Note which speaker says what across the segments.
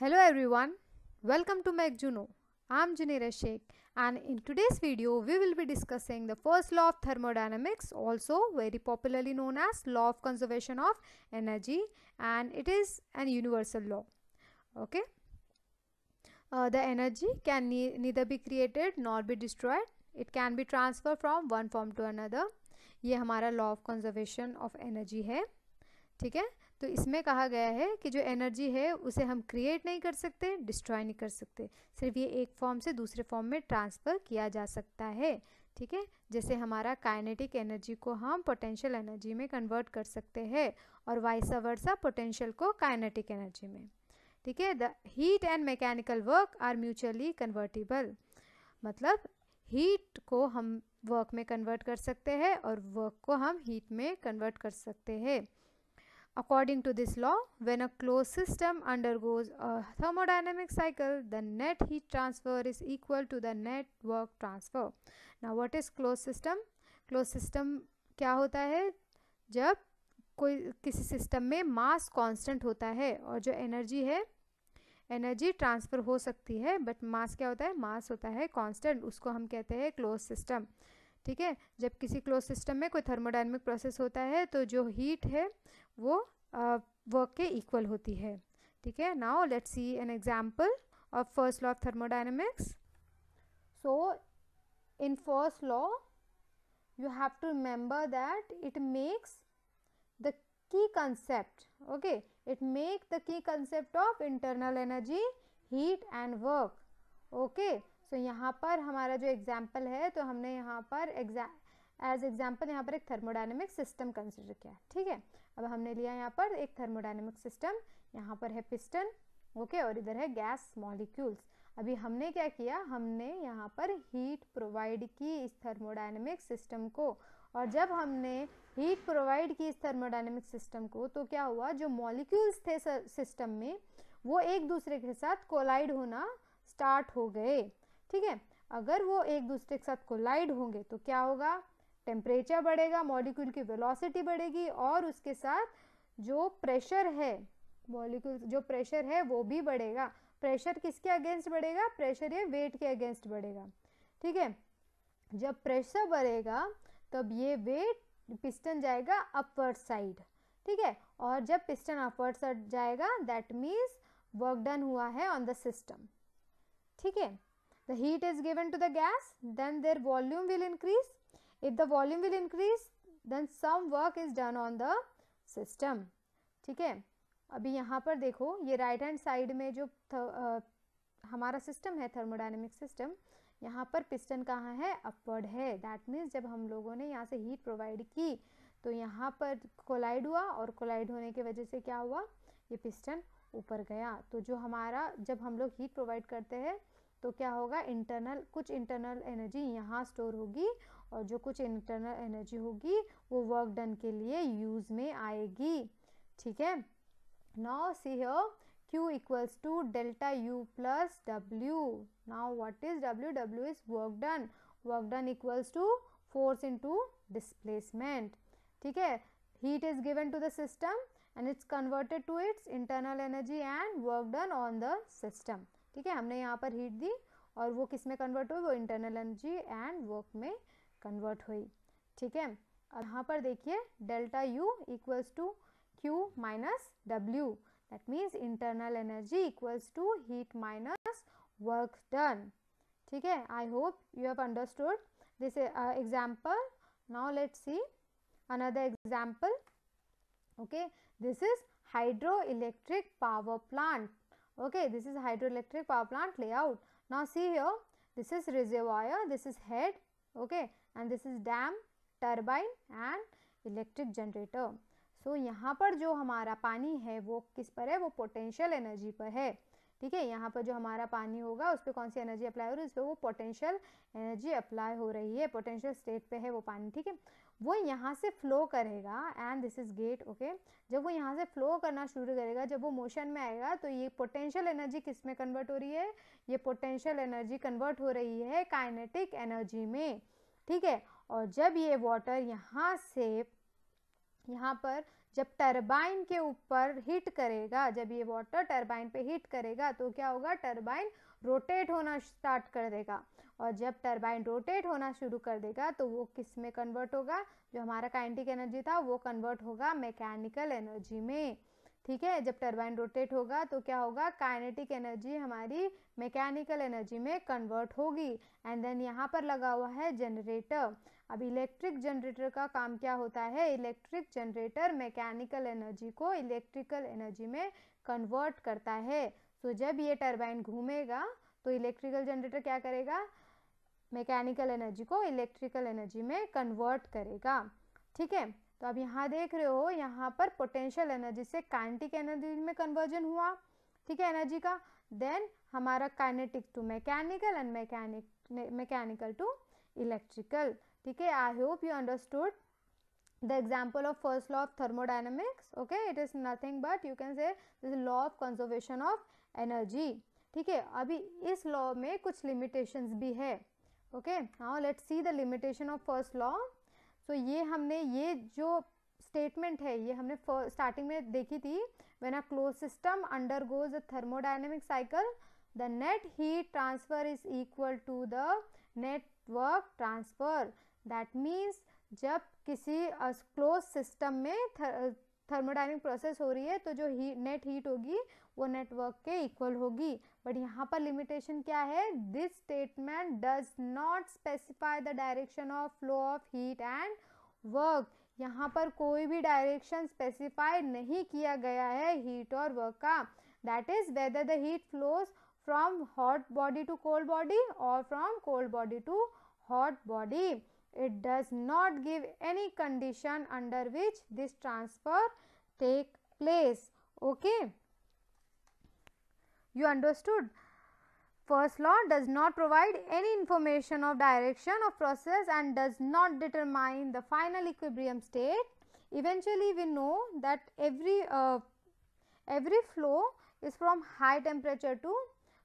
Speaker 1: Hello everyone, welcome to MacJuno. I'm Junaira Sheikh and in today's video we will be discussing the first law of thermodynamics also very popularly known as law of conservation of energy and it is an universal law. Okay. Uh, the energy can ne neither be created nor be destroyed. It can be transferred from one form to another. ये हमारा law of conservation of energy है ठीक है तो इसमें कहा गया है कि जो एनर्जी है उसे हम क्रिएट नहीं कर सकते डिस्ट्रॉय नहीं कर सकते सिर्फ ये एक फॉर्म से दूसरे फॉर्म में ट्रांसफ़र किया जा सकता है ठीक है जैसे हमारा काइनेटिक एनर्जी को हम पोटेंशियल एनर्जी में कन्वर्ट कर सकते हैं और वाइस वर्सा पोटेंशियल को काइनेटिक एनर्जी में ठीक है the heat and mechanical work are mutually convertible मतलब हीट को हम वर्क में कन्वर्ट कर सकते हैं और वर्क को हम हीट में कन्वर्ट कर सकते हैं According to this law, when a closed system undergoes a thermodynamic cycle, the net heat transfer is equal to the net work transfer. Now, what is closed system? Closed system kya hota hai jab कोई किसी system में mass constant होता है और जो energy है energy transfer हो सकती है बट मास क्या होता है मास होता है कांस्टेंट उसको हम कहते हैं क्लोज सिस्टम ठीक है जब किसी क्लोज सिस्टम में कोई थर्मोडाइनमिक प्रोसेस होता है तो जो हीट है वो वर्क के इक्वल होती है ठीक है now let's see an example of first law of thermodynamics so in first law you have to remember that it makes the key concept okay it make the key concept of internal energy heat and work okay so यहाँ पर हमारा जो example है तो हमने यहाँ पर exam as example यहाँ पर एक थर्मोडाइनमिक सिस्टम कंसिडर किया ठीक है अब हमने लिया यहाँ पर एक थर्मोडाइनमिक सिस्टम यहाँ पर है पिस्टन ओके okay, और इधर है गैस मॉलिक्यूल्स अभी हमने क्या किया हमने यहाँ पर हीट प्रोवाइड की इस थर्मोडाइनमिक सिस्टम को और जब हमने हीट प्रोवाइड की इस थर्मोडाइनमिक सिस्टम को तो क्या हुआ जो मॉलिक्यूल्स थे सिस्टम में वो एक दूसरे के साथ कोलाइड होना स्टार्ट हो गए ठीक है अगर वो एक दूसरे के साथ कोलाइड होंगे तो क्या होगा टेम्परेचर बढ़ेगा मॉलिक्यूल की वेलोसिटी बढ़ेगी और उसके साथ जो प्रेशर है मॉलिक्यूल जो प्रेशर है वो भी बढ़ेगा प्रेशर किसके अगेंस्ट बढ़ेगा प्रेशर ये वेट के अगेंस्ट बढ़ेगा ठीक है जब प्रेशर बढ़ेगा तब ये वेट पिस्टन जाएगा अपवर्ड साइड ठीक है और जब पिस्टन अपवर्ड साइड जाएगा दैट मीन्स वर्क डन हुआ है ऑन द सिस्टम ठीक है the heat is given to the gas then their volume will increase if the volume will increase then some work is done on the system ठीक है अभी यहाँ पर देखो ये राइट हैंड साइड में जो थ, आ, हमारा सिस्टम है थर्मोडाइनमिक सिस्टम यहाँ पर पिस्टन कहाँ है अपवर्ड है दैट मीन्स जब हम लोगों ने यहाँ से हीट प्रोवाइड की तो यहाँ पर कोलाइड हुआ और कोलाइड होने की वजह से क्या हुआ ये पिस्टन ऊपर गया तो जो हमारा जब हम लोग हीट प्रोवाइड करते हैं तो क्या होगा इंटरनल कुछ इंटरनल एनर्जी यहाँ स्टोर होगी और जो कुछ इंटरनल एनर्जी होगी वो वर्क डन के लिए यूज में आएगी ठीक है now see here Q equals to delta U plus W now what is W W is work done work done equals to force into displacement ठीक है heat is given to the system and it's converted to its internal energy and work done on the system ठीक है हमने यहाँ पर heat दी और वो किस में कन्वर्ट हुए वो इंटरनल एनर्जी एंड वर्क में कन्वर्ट हुई ठीक है अब यहाँ पर देखिए delta U equals to Q minus W that means internal energy equals to heat minus work done ठीक है I hope you have understood this example now let see another example okay this is hydro electric power plant okay this is hydro electric power plant layout now see your this is reservoir this is head okay and this is dam turbine and electric generator so यहाँ पर जो हमारा पानी है वो किस पर है वो पोटेंशियल एनर्जी पर है ठीक है यहाँ पर जो हमारा पानी होगा उस पर कौन सी एनर्जी अप्लाई हो रही है उस पर वो पोटेंशियल एनर्जी अप्लाई हो रही है पोटेंशियल स्टेट पे है वो पानी ठीक है वो यहाँ से फ्लो करेगा and this is gate okay जब वो यहाँ से फ्लो करना शुरू करेगा जब वो मोशन में आएगा तो ये पोटेंशियल एनर्जी किस में कन्वर्ट हो रही है ये पोटेंशियल एनर्जी कन्वर्ट हो रही है काइनेटिक एनर्जी में ठीक है और जब ये वाटर यहाँ से यहाँ पर जब टरबाइन के ऊपर हीट करेगा जब ये वाटर टरबाइन पे हीट करेगा तो क्या होगा टरबाइन रोटेट होना स्टार्ट कर देगा और जब टरबाइन रोटेट होना शुरू कर देगा तो वो किस में कन्वर्ट होगा जो हमारा काइनेटिक एनर्जी था वो कन्वर्ट होगा मैकेनिकल एनर्जी में ठीक है जब टरबाइन रोटेट होगा तो क्या होगा काइनेटिक एनर्जी हमारी मैकेनिकल एनर्जी में कन्वर्ट होगी एंड देन यहाँ पर लगा हुआ है जनरेटर अब इलेक्ट्रिक जनरेटर का काम क्या होता है इलेक्ट्रिक जनरेटर मैकेनिकल एनर्जी को इलेक्ट्रिकल एनर्जी में कन्वर्ट करता है सो जब ये टर्बाइन घूमेगा तो इलेक्ट्रिकल जनरेटर क्या करेगा मैकेनिकल एनर्जी को इलेक्ट्रिकल एनर्जी में कन्वर्ट करेगा ठीक है तो अब यहाँ देख रहे हो यहाँ पर पोटेंशियल एनर्जी से काइनेटिक एनर्जी में कन्वर्जन हुआ ठीक है एनर्जी का देन हमारा kinetic to mechanical and mechanic mechanical to electrical ठीक है I hope you understood the example of first law of thermodynamics okay it is nothing but you can say law of conservation of energy ठीक है अभी इस law में कुछ limitations भी है okay now let see the limitation of first law so ये हमने ये जो स्टेटमेंट है ये हमने स्टार्टिंग में देखी थी when a close system undergoes a thermodynamic cycle the net heat transfer is equal to the network transfer that means जब किसी क्लोज सिस्टम में थर्मोडाइनिक प्रोसेस हो रही है तो जो ही नेट हीट होगी वो नेटवर्क के इक्वल होगी बट यहाँ पर लिमिटेशन क्या है this statement does not specify the direction of flow of heat and work यहाँ पर कोई भी डायरेक्शन स्पेसिफाई नहीं किया गया है हीट और वर्क का that is whether the heat flows from hot body to cold body और from cold body to hot body it does not give any condition under which this transfer take place. Okay. You understood? First law does not provide any information of direction of process and does not determine the final equilibrium state. Eventually, we know that every, uh, every flow is from high temperature to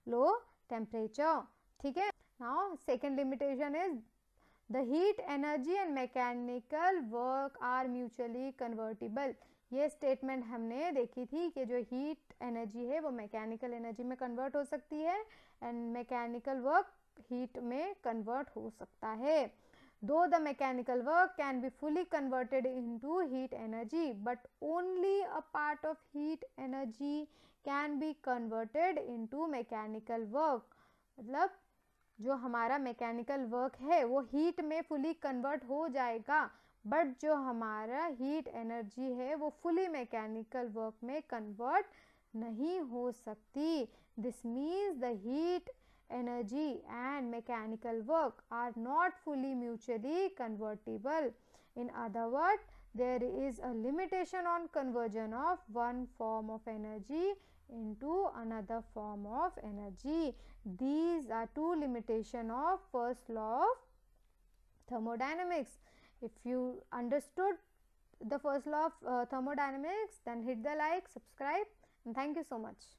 Speaker 1: low temperature. Okay? Now, second limitation is the heat energy and mechanical work are mutually convertible ये statement हमने देखी थी कि जो heat energy है वो mechanical energy में convert हो सकती है एंड मैकेनिकल वर्क हीट में कन्वर्ट हो सकता है though the mechanical work can be fully converted into heat energy but only a part of heat energy can be converted into mechanical work मतलब जो हमारा मैकेनिकल वर्क है वो heat में फुली कन्वर्ट हो जाएगा बट जो हमारा हीट एनर्जी है वो फुली मैकेनिकल वर्क में कन्वर्ट नहीं हो सकती this means the heat energy and mechanical work are not fully mutually convertible in other word there is a limitation on conversion of one form of energy into another form of energy. These are two limitation of first law of thermodynamics. If you understood the first law of uh, thermodynamics then hit the like, subscribe and thank you so much.